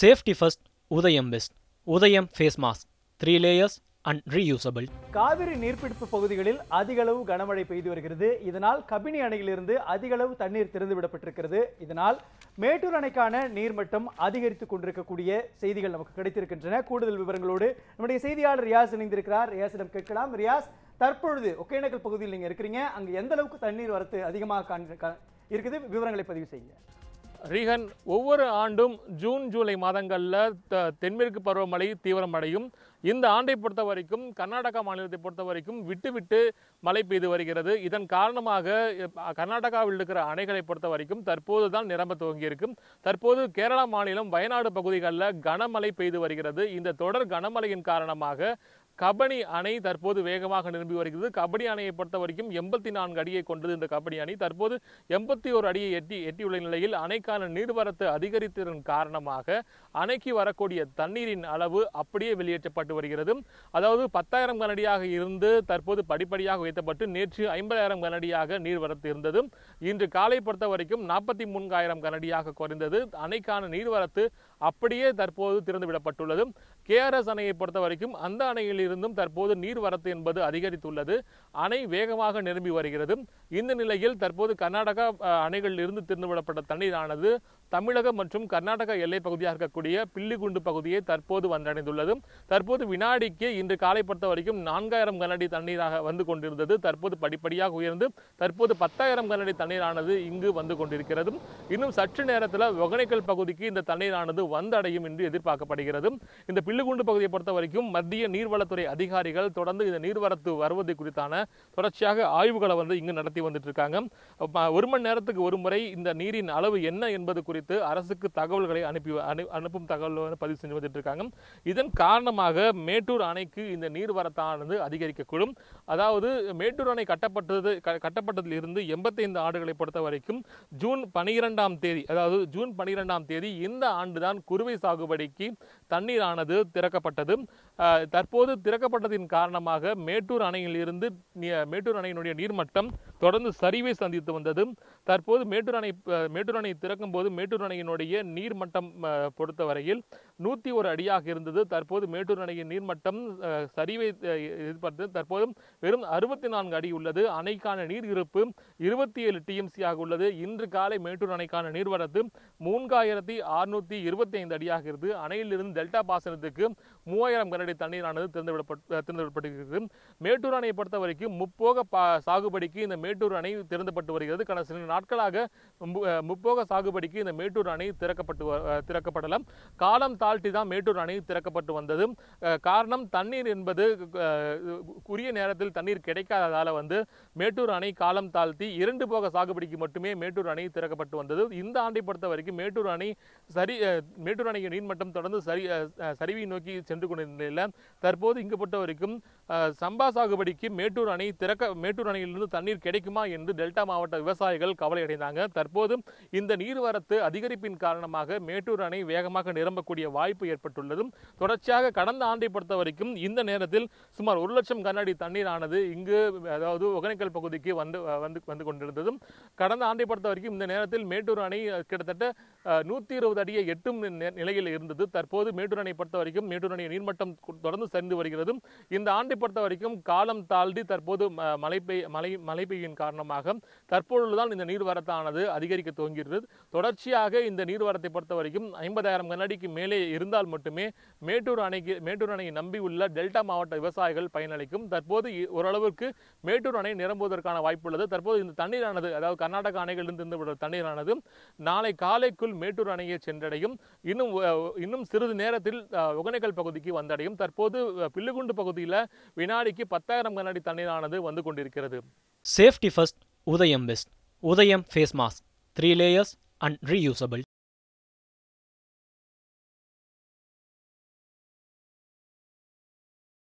safety first Udhayam best Udhayam face mask three layers and reusable Kaveri நீர்பிடிப்பு பகுதிகளில் அதிக அளவு கனமழை பெய்து வருகிறது இதனால் கபினி அணையிலிருந்து அதிக அளவு தண்ணீர் திறந்து விடப்பட்டிருக்கிறது இதனால் மேட்டூர் அணைக்கான நீர்மட்டம் அதிகரித்துக் கொண்டிருக்கக்கூடிய செய்திகள் நமக்கு கிடைத்திருக்கின்றன கூடுதல் விவரங்களோடு நம்முடைய செய்தியாளர் ரியாஸ் இணைந்திருக்கிறார் ரியாஸிடம் கேட்கலாம் ரியாஸ் தற்பொழுது ஒகேனக்கல் பகுதியில் நீங்கள் இருக்கிறீங்க அங்கே எந்த அளவுக்கு தண்ணீர் வரத்து அதிகமாக இருக்குது விவரங்களை பதிவு செய்யுங்க ரீகன் ஒவ்வொரு ஆண்டும் ஜூன் ஜூலை மாதங்களில் த தென்மேற்கு பருவமழை தீவிரமடையும் இந்த ஆண்டை பொறுத்த வரைக்கும் கர்நாடகா மாநிலத்தை பொறுத்த வரைக்கும் விட்டு விட்டு மழை பெய்து வருகிறது இதன் காரணமாக கர்நாடகாவில் இருக்கிற அணைகளை பொறுத்த வரைக்கும் தற்போது தான் நிரம்ப துவங்கியிருக்கும் தற்போது கேரளா மாநிலம் வயநாடு பகுதிகளில் கனமழை பெய்து வருகிறது இந்த தொடர் கனமழையின் காரணமாக கபடி அணை தற்போது வேகமாக நிரம்பி வருகிறது கபடி அணையை பொறுத்த வரைக்கும் எண்பத்தி நான்கு அடியை கொண்டது இந்த கபடி அணை தற்போது எண்பத்தி ஒரு அடியை எட்டி எட்டியுள்ள நிலையில் அணைக்கான நீர்வரத்து அதிகரித்ததன் காரணமாக அணைக்கு வரக்கூடிய தண்ணீரின் அளவு அப்படியே வெளியேற்றப்பட்டு வருகிறது அதாவது பத்தாயிரம் கனடியாக இருந்து தற்போது படிப்படியாக உயர்த்தப்பட்டு நேற்று ஐம்பதாயிரம் கனடியாக நீர்வரத்து இருந்தது இன்று காலை பொறுத்த வரைக்கும் நாற்பத்தி மூன்காயிரம் கனடியாக குறைந்தது அணைக்கான நீர்வரத்து அப்படியே தற்போது திறந்துவிடப்பட்டுள்ளது கேஆர்எஸ் அணையை பொறுத்த வரைக்கும் அந்த அணையில் இருந்தும் தற்போது நீர்வரத்து என்பது அதிகரித்துள்ளது அணை வேகமாக நிரம்பி வருகிறது இந்த நிலையில் தற்போது கர்நாடகா அணைகளில் இருந்து திறந்துவிடப்பட்ட தண்ணீரானது தமிழக மற்றும் கர்நாடக எல்லை பகுதியாக இருக்கக்கூடிய பில்லிகுண்டு பகுதியை தற்போது வந்தடைந்துள்ளது தற்போது வினாடிக்கு இன்று காலை பொறுத்த வரைக்கும் நான்காயிரம் கனடி தண்ணீராக வந்து கொண்டிருந்தது தற்போது படிப்படியாக உயர்ந்து தற்போது பத்தாயிரம் கனடி தண்ணீரானது இங்கு வந்து கொண்டிருக்கிறது இன்னும் சற்று நேரத்தில் ஒகனைக்கல் பகுதிக்கு இந்த தண்ணீரானது வந்தடையும் என்று எதிர்பார்க்கப்படுகிறது இந்த பில்லுகுண்டு பகுதியை பொறுத்த வரைக்கும் மத்திய நீர்வளத்து காவல்துறை அதிகாரிகள் தொடர்ந்து இந்த நீர்வரத்து வருவது குறித்தான தொடர்ச்சியாக ஆய்வுகளை வந்து இங்கு நடத்தி வந்துட்டு இருக்காங்க ஒரு மணி நேரத்துக்கு ஒரு முறை இந்த நீரின் அளவு என்ன என்பது குறித்து அரசுக்கு தகவல்களை அனுப்பி அனுப்பும் தகவல் பதிவு செஞ்சு வந்துட்டு இருக்காங்க இதன் காரணமாக மேட்டூர் அணைக்கு இந்த நீர்வரத்தானது அதிகரிக்கக்கூடும் அதாவது மேட்டூர் அணை கட்டப்பட்டது கட்டப்பட்டதில் இருந்து எண்பத்தைந்து ஆண்டுகளை பொறுத்த வரைக்கும் ஜூன் பனிரெண்டாம் தேதி அதாவது ஜூன் பனிரெண்டாம் தேதி இந்த ஆண்டுதான் குறுவை சாகுபடிக்கு தண்ணீரானது திறக்கப்பட்டது தற்போது திறக்கப்பட்டதின் காரணமாக மேட்டூர் அணையில் இருந்து மேட்டூர் அணையினுடைய நீர்மட்டம் தொடர்ந்து சரிவை சந்தித்து வந்தது தற்போது மேட்டூர் அணை மேட்டூர் அணை திறக்கும் போது மேட்டூர் அணையினுடைய நீர்மட்டம் பொறுத்தவரையில் நூற்றி ஒரு அடியாக இருந்தது தற்போது மேட்டூர் அணையின் நீர்மட்டம் சரிவை எதிர்பார்த்து தற்போது வெறும் அறுபத்தி நான்கு அடி உள்ளது அணைக்கான நீர் இருப்பு இருபத்தி ஏழு டிஎம்சி ஆக உள்ளது இன்று காலை மேட்டூர் அணைக்கான நீர்வரத்து மூன்றாயிரத்தி அறுநூத்தி இருபத்தி ஐந்து அடியாக இருந்து அணையிலிருந்து டெல்டா பாசனத்துக்கு மூவாயிரம் கனடி தண்ணீரானது திறந்துவிடப்பட்டு திறந்துவிடப்பட்டிருக்கிறது மேட்டூர் அணையை பொறுத்த வரைக்கும் முப்போக சாகுபடிக்கு இந்த மேட்டூர் அணை திறந்துப்பட்டு வருகிறது கடந்த சில நாட்களாக முப்போக சாகுபடிக்கு இந்த மேட்டூர் அணை திறக்கப்பட்டு திறக்கப்படலாம் காலம் தா முனிசிபாலிட்டி தான் மேட்டூர் அணை திறக்கப்பட்டு வந்தது காரணம் தண்ணீர் என்பது உரிய நேரத்தில் தண்ணீர் கிடைக்காததால் வந்து மேட்டூர் அணை காலம் தாழ்த்தி இரண்டு போக சாகுபடிக்கு மட்டுமே மேட்டூர் அணை திறக்கப்பட்டு வந்தது இந்த ஆண்டை பொறுத்த வரைக்கும் மேட்டூர் அணை சரி மேட்டூர் அணையின் நீர்மட்டம் தொடர்ந்து சரி சரிவை நோக்கி சென்று கொண்டிருந்த தற்போது இங்கு பொறுத்த வரைக்கும் சம்பா சாகுபடிக்கு மேட்டூர் அணை திறக்க மேட்டூர் அணையிலிருந்து தண்ணீர் கிடைக்குமா என்று டெல்டா மாவட்ட விவசாயிகள் கவலையடைந்தாங்க தற்போது இந்த நீர்வரத்து அதிகரிப்பின் காரணமாக மேட்டூர் அணை வேகமாக நிரம்பக்கூடிய வாய்ப்பு ஏற்பட்டுள்ளதும் தொடர்ச்சியாக கடந்த ஆண்டை பொறுத்த வரைக்கும் இந்த நேரத்தில் சுமார் ஒரு லட்சம் கண்ணாடி தண்ணீரானது இங்கு அதாவது ஒகேனக்கல் பகுதிக்கு வந்து வந்து வந்து கொண்டிருந்ததும் கடந்த ஆண்டை பொறுத்த வரைக்கும் இந்த நேரத்தில் மேட்டூர் அணை கிட்டத்தட்ட நூற்றி இருபது அடியை எட்டும் நிலையில் இருந்தது தற்போது மேட்டூர் அணை பொறுத்த வரைக்கும் மேட்டூர் அணை நீர்மட்டம் தொடர்ந்து சரிந்து வருகிறதும் இந்த ஆண்டை பொறுத்த வரைக்கும் காலம் தாழ்ந்தி தற்போது மழை பெய் மழை மழை பெய்யின் காரணமாக தற்பொழுதுதான் இந்த நீர்வரத்தானது அதிகரிக்க துவங்கிறது தொடர்ச்சியாக இந்த நீர்வரத்தை பொறுத்த வரைக்கும் ஐம்பதாயிரம் கண்ணாடிக்கு மேலே இருந்தால் மட்டுமே மேட்டூர் அணைக்கு மேட்டூர் அணையை நம்பி உள்ள டெல்டா மாவட்ட விவசாயிகள் பயனளிக்கும் தற்போது ஓரளவுக்கு மேட்டூர் அணை நிரம்புவதற்கான வாய்ப்பு தற்போது இந்த தண்ணீரானது அதாவது கர்நாடக அணைகளிலிருந்து விட தண்ணீரானது நாளை காலைக்குள் மேட்டூர் அணையை சென்றடையும் இன்னும் இன்னும் சிறிது நேரத்தில் ஒகனைக்கல் பகுதிக்கு வந்தடையும் தற்போது பில்லுகுண்டு பகுதியில் வினாடிக்கு பத்தாயிரம் கண்ணாடி தண்ணீரானது வந்து கொண்டிருக்கிறது safety first Udhayam best Udhayam face mask three layers and reusable